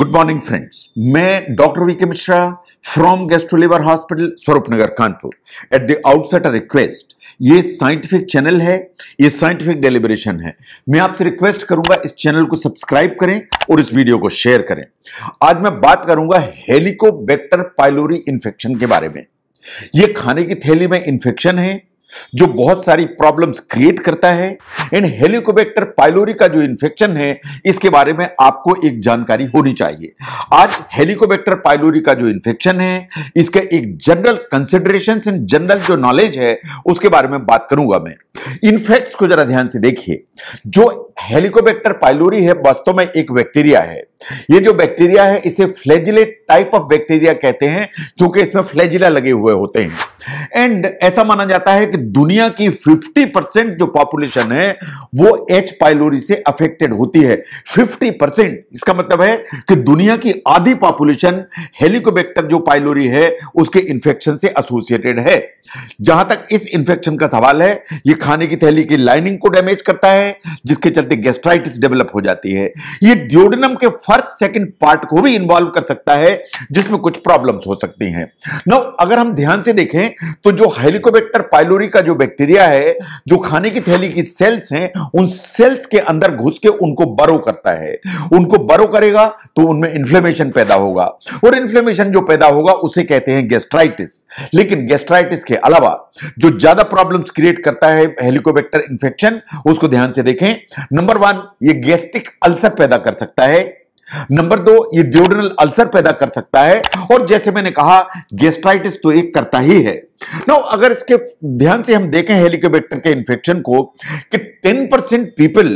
good morning friends मैं doctor V K Mishra from liver hospital Swaroop Nagar Kanpur at the outset a request ये scientific channel है ये scientific deliberation है मैं आपसे रिक्वेस्ट करूंगा इस चैनल को सब्सक्राइब करें और इस वीडियो को शेयर करें आज मैं बात करूंगा हेलिकोबैक्टर पाइलोरी इन्फेक्शन के बारे में ये खाने की थैली में इन्फेक्शन है जो बहुत सारी प्रॉब्लम्स क्रिएट करता है एंड हेलिकोबैक्टर पाइलोरी का जो इन्फेक्शन है इसके बारे में आपको एक जानकारी होनी चाहिए आज हेलिकोबैक्टर पाइलोरी का जो इन्फेक्शन है इसके एक जनरल कंसिडरेशन एंड जनरल जो नॉलेज है उसके बारे में बात करूंगा मैं इनफेक्ट्स को जरा ध्यान से देखिए जो हेलिकोबैक्टर पाइलोरी है वास्तव में एक बैक्टीरिया है ये जो बैक्टीरिया है इसे फ्लैजिलेट टाइप ऑफ बैक्टीरिया कहते हैं क्योंकि इसमें फ्लेजिला लगे हुए होते हैं एंड ऐसा माना जाता है कि दुनिया की 50 परसेंट जो पॉपुलेशन है वो एच पाइलोरी से अफेक्टेड होती है 50 परसेंट इसका मतलब है कि दुनिया की आधी पॉपुलेशन हेलिकोबैक्टर जो पाइलोरी है उसके इंफेक्शन से एसोसिएटेड है जहां तक इस इंफेक्शन का सवाल है ये खाने की थैली की लाइनिंग को डैमेज करता है जिसके चलते गैस्ट्राइटिस डेवलप हो जाती है ये ड्योडनम के हर सेकंड पार्ट को भी इन्वॉल्व कर सकता है जिसमें कुछ प्रॉब्लम्स हो सकती हैं नौ अगर हम ध्यान से देखें तो जो हेलिकोबैक्टर पाइलोरी का जो बैक्टीरिया है जो खाने की थैली की सेल्स हैं उन सेल्स के अंदर घुस के उनको बरो करता है उनको बरो करेगा तो उनमें इन्फ्लेमेशन पैदा होगा और इन्फ्लेमेशन जो पैदा होगा उसे कहते हैं गेस्ट्राइटिस लेकिन गेस्ट्राइटिस के अलावा जो ज्यादा प्रॉब्लम्स क्रिएट करता है हेलिकोबैक्टर इंफेक्शन उसको ध्यान से देखें नंबर वन ये गैस्ट्रिक अल्सर पैदा कर सकता है नंबर दो ये ड्योडनल अल्सर पैदा कर सकता है और जैसे मैंने कहा गेस्ट्राइटिस तो एक करता ही है नो अगर इसके ध्यान से हम देखें हेलिकोबैक्टर के इंफेक्शन को कि 10 परसेंट पीपल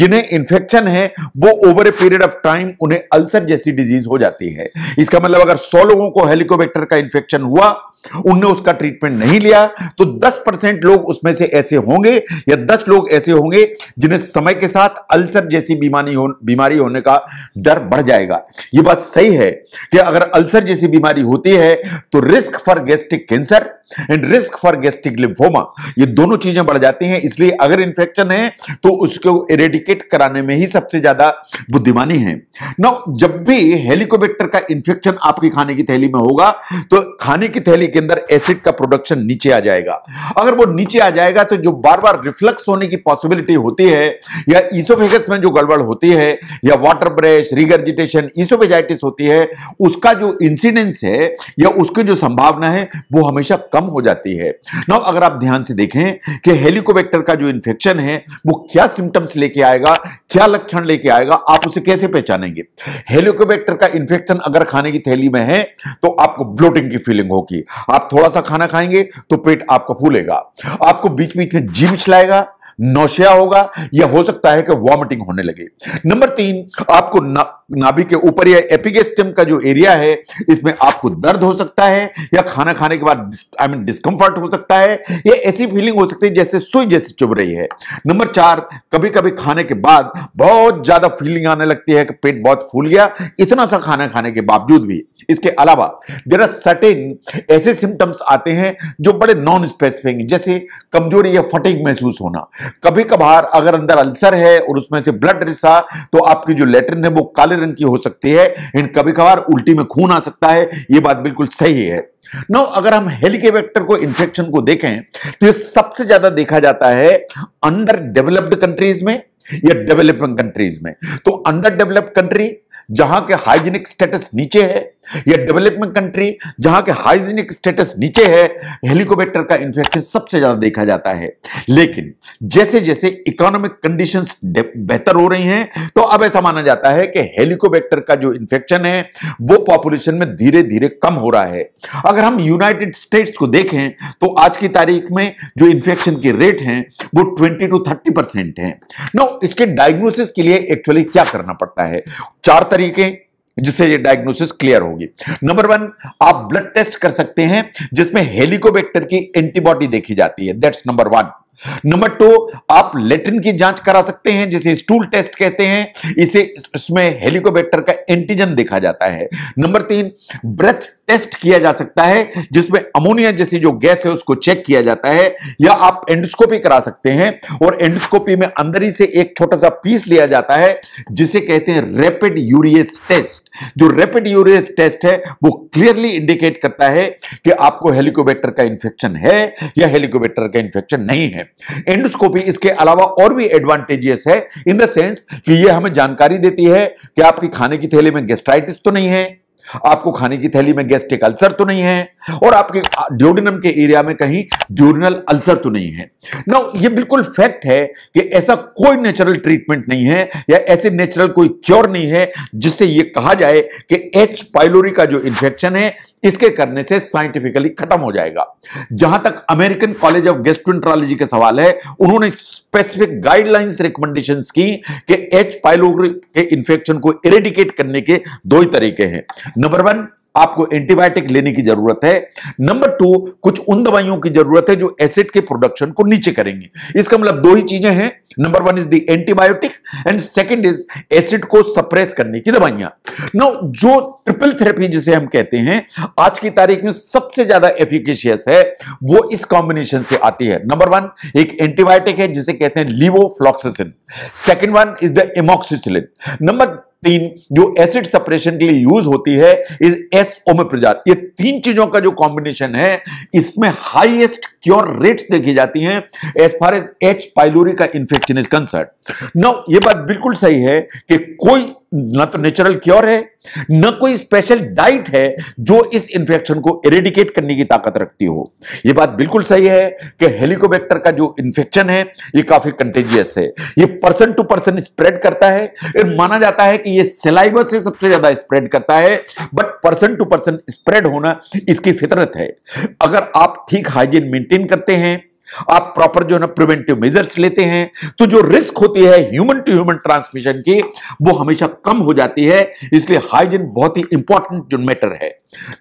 जिन्हें इंफेक्शन है वो over a period of time उन्हें अल्सर जैसी डिजीज हो जाती है इसका मतलब अगर 100 लोगों को हेलिकोबैक्टर का इंफेक्शन हुआ उनने उसका ट्रीटमेंट नहीं लिया तो 10 परसेंट लोग उसमें से ऐसे होंगे या 10 लोग ऐसे होंगे जिन्हें समय के साथ अल्सर जैसी बीमारी हो बीमारी होने का डर बढ़ जाएगा यह बात सही है कि अगर अल्सर जैसी बीमारी होती है तो risk for gastric cancer and risk for gastric lymphoma ये दोनों चीजें बढ़ जाती हैं इसलिए अगर इंफेक्शन है तो उसको इरेडिकेट कराने में ही सबसे ज्यादा बुद्धिमानी है नौ जब भी हेलीकोबेक्टर का इंफेक्शन आपकी खाने की थैली में होगा तो खाने की थैली के अंदर एसिड का प्रोडक्शन नीचे आ जाएगा अगर वो नीचे आ जाएगा तो जो बार बार रिफ्लक्स होने की पॉसिबिलिटी होती है या इसोफेगस में जो गड़बड़ होती है या वाटर ब्रेश रिगर्जिटेशन ईसोफेजाइटिस होती है उसका जो इंसिडेंस है या उसकी जो संभावना है वो हमेशा कम हो जाती है नौ अगर आप ध्यान से देखें कि हेलिकोबैक्टर का जो इंफेक्शन है वो क्या सिम्टम्स लेके आएगा क्या लक्षण लेके आएगा आप उसे कैसे पहचानेंगे हेलिकोबैक्टर का इन्फेक्शन अगर खाने की थैली में है तो आपको ब्लोटिंग की फीलिंग होगी आप थोड़ा सा खाना खाएंगे तो पेट आपका फूलेगा आपको बीच बीच में जी मिचलाएगा नौशिया होगा या हो सकता है कि वॉमिटिंग होने लगे नंबर तीन आपको ना, नाभि के ऊपर या एपिगेस्टम का जो एरिया है इसमें आपको दर्द हो सकता है या खाना खाने के बाद आई मीन डिस्कम्फर्ट हो सकता है या ऐसी फीलिंग हो सकती है जैसे सुई जैसी चुभ रही है नंबर चार कभी कभी खाने के बाद बहुत ज्यादा फीलिंग आने लगती है कि पेट बहुत फूल गया इतना सा खाना खाने के बावजूद भी इसके अलावा देर आर सर्टेन ऐसे सिम्टम्स आते हैं जो बड़े नॉन स्पेसिफिक जैसे कमजोरी या फटिंग महसूस होना कभी कभार अगर अंदर अल्सर है और उसमें से ब्लड रिसा तो आपकी जो लेटरिन है वो काले रंग की हो सकती है एंड कभी कभार उल्टी में खून आ सकता है ये बात बिल्कुल सही है नो अगर हम हेलिकेबैक्टर को इंफेक्शन को देखें तो ये सबसे ज्यादा देखा जाता है अंडर डेवलप्ड कंट्रीज में या डेवलपिंग कंट्रीज में तो अंडर डेवलप्ड कंट्री जहां के हाइजीनिक स्टेटस नीचे है या डेवलपमेंट कंट्री जहां के हाइजीनिक स्टेटस नीचे है हेलीकॉप्टर का इन्फेक्शन सबसे ज्यादा देखा जाता है लेकिन जैसे जैसे इकोनॉमिक कंडीशंस बेहतर हो रही हैं तो अब ऐसा माना जाता है कि हेलीकॉप्टर का जो इन्फेक्शन है वो पॉपुलेशन में धीरे धीरे कम हो रहा है अगर हम यूनाइटेड स्टेट्स को देखें तो आज की तारीख में जो इन्फेक्शन के रेट हैं वो ट्वेंटी टू थर्टी परसेंट है नो इसके डायग्नोसिस के लिए एक्चुअली क्या करना पड़ता है चार तरीके जिससे ये डायग्नोसिस क्लियर होगी नंबर वन आप ब्लड टेस्ट कर सकते हैं जिसमें हेलिकोबैक्टर की एंटीबॉडी देखी जाती है that's number one number two आप लेटिन की जांच करा सकते हैं जिसे स्टूल टेस्ट कहते हैं इसे इसमें हेलिकोबैक्टर का एंटीजन देखा जाता है नंबर तीन ब्रेथ टेस्ट किया जा सकता है जिसमें अमोनिया जैसी जो गैस है उसको चेक किया जाता है या आप एंडोस्कोपी करा सकते हैं और एंडोस्कोपी में अंदर ही से एक छोटा सा पीस लिया जाता है जिसे कहते हैं रैपिड यूरियस टेस्ट जो रैपिड यूरेज टेस्ट है वो क्लियरली इंडिकेट करता है कि आपको हेलिकोबेक्टर का इंफेक्शन है या हेलिकोबेक्टर का इंफेक्शन नहीं है एंडोस्कोपी इसके अलावा और भी एडवांटेजियस है इन द सेंस कि ये हमें जानकारी देती है कि आपकी खाने की थैली में गेस्ट्राइटिस तो नहीं है आपको खाने की थैली में गैस्ट्रिक अल्सर तो नहीं है और आपके ड्योडिनम के एरिया में कहीं ड्योडिनल अल्सर तो नहीं है ना ये बिल्कुल फैक्ट है कि ऐसा कोई नेचुरल ट्रीटमेंट नहीं है या ऐसे नेचुरल कोई क्योर नहीं है जिससे ये कहा जाए कि एच पाइलोरी का जो इन्फेक्शन है इसके करने से साइंटिफिकली खत्म हो जाएगा जहां तक अमेरिकन कॉलेज ऑफ गेस्ट्रोट्रोलॉजी का सवाल है उन्होंने स्पेसिफिक गाइडलाइंस रिकमेंडेशन की कि एच पाइलोरी के इन्फेक्शन को इरेडिकेट करने के दो ही तरीके हैं नंबर वन आपको एंटीबायोटिक लेने की जरूरत है नंबर टू कुछ उन दवाइयों की जरूरत है जो एसिड के प्रोडक्शन को नीचे करेंगे इसका मतलब दो ही चीजें हैं number one is the antibiotic and second is acid को सप्रेस करने की दवाइयां नो जो ट्रिपल थेरेपी जिसे हम कहते हैं आज की तारीख में सबसे ज्यादा एफिकेशियस है वो इस कॉम्बिनेशन से आती है नंबर वन एक एंटीबायोटिक है जिसे कहते हैं levofloxacin second one is the amoxicillin number तीन जो एसिड सेपरेशन के लिए यूज होती है इस एस ओमेप्रजात ये तीन चीजों का जो कॉम्बिनेशन है इसमें हाईएस्ट क्योर रेट्स देखी जाती हैं as far as H pylori का इंफेक्शन इज कंसर्ट नाउ ये बात बिल्कुल सही है कि कोई ना तो नेचुरल क्योर है ना कोई स्पेशल डाइट है जो इस इंफेक्शन को इरेडिकेट करने की ताकत रखती हो यह बात बिल्कुल सही है कि हेलिकोबैक्टर का जो इंफेक्शन है यह काफी कंटेजियस है यह पर्सन टू पर्सन स्प्रेड करता है माना जाता है कि यह सिलाइबा से सबसे ज्यादा स्प्रेड करता है but person to person spread होना इसकी फितरत है अगर आप ठीक हाइजीन मेंटेन करते हैं आप प्रॉपर जो है ना प्रिवेंटिव मेजर्स लेते हैं तो जो रिस्क होती है ह्यूमन टू ह्यूमन ट्रांसमिशन की वो हमेशा कम हो जाती है इसलिए हाइजीन बहुत ही इंपॉर्टेंट जो मैटर है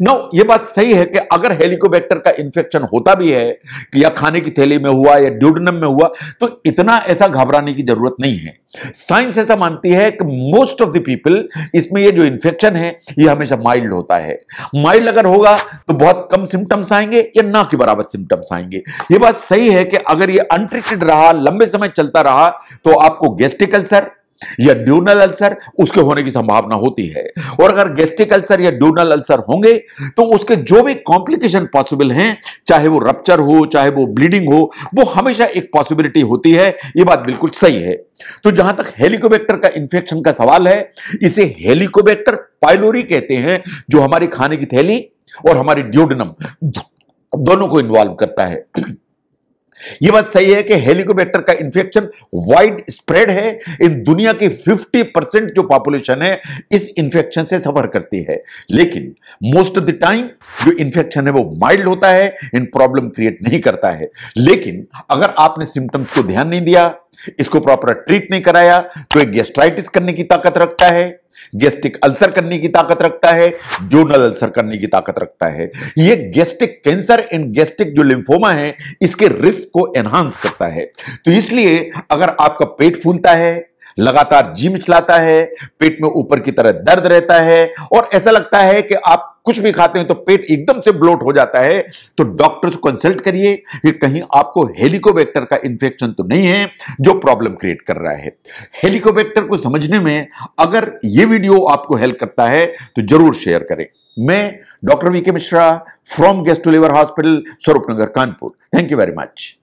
नौ ये बात सही है कि अगर हेलीकोबैक्टर का इंफेक्शन होता भी है या खाने की थैली में हुआ या ड्यूडनम में हुआ तो इतना ऐसा घबराने की जरूरत नहीं है साइंस ऐसा मानती है कि मोस्ट ऑफ द पीपल इसमें ये जो इंफेक्शन है ये हमेशा माइल्ड होता है माइल्ड अगर होगा तो बहुत कम सिम्टम्स आएंगे या ना के बराबर सिम्टम्स आएंगे ये बात सही है कि अगर ये अनट्रीटेड रहा लंबे समय चलता रहा तो आपको गेस्टिक अल्सर या ड्यूनल अल्सर उसके होने की संभावना होती है और अगर गेस्टिक अल्सर या ड्यूनल अल्सर होंगे तो उसके जो भी कॉम्प्लिकेशन पॉसिबल हैं चाहे वो रप्चर हो चाहे वो ब्लीडिंग हो वो हमेशा एक पॉसिबिलिटी होती है ये बात बिल्कुल सही है तो जहां तक हेलिकोबैक्टर का इंफेक्शन का सवाल है इसे हेलिकोबैक्टर पाइलोरी कहते हैं जो हमारी खाने की थैली और हमारी ड्यूडनम दोनों को इन्वॉल्व करता है यह बात सही है कि हेलीकॉप्टर का इंफेक्शन वाइड स्प्रेड है इन दुनिया की 50 परसेंट जो पॉपुलेशन है इस इंफेक्शन से सफर करती है लेकिन मोस्ट ऑफ द टाइम जो इंफेक्शन है वो माइल्ड होता है इन प्रॉब्लम क्रिएट नहीं करता है लेकिन अगर आपने सिम्टम्स को ध्यान नहीं दिया इसको प्रॉपर ट्रीट नहीं कराया तो एक गेस्ट्राइटिस करने की ताकत रखता है गेस्टिक अल्सर करने की ताकत रखता है जोनल अल्सर करने की ताकत रखता है ये गेस्टिक कैंसर एंड गेस्टिक जो लिम्फोमा है इसके रिस्क को एनहांस करता है तो इसलिए अगर आपका पेट फूलता है लगातार जिम चलाता है पेट में ऊपर की तरह दर्द रहता है और ऐसा लगता है कि आप कुछ भी खाते हैं तो पेट एकदम से ब्लोट हो जाता है तो डॉक्टर को कंसल्ट करिए कि कहीं आपको हेलिकोबैक्टर का इंफेक्शन तो नहीं है जो प्रॉब्लम क्रिएट कर रहा है हेलिकोबैक्टर को समझने में अगर यह वीडियो आपको हेल्प करता है तो जरूर शेयर करें मैं doctor V K Mishra from gastro liver hospital Swaroop Nagar Kanpur thank you very much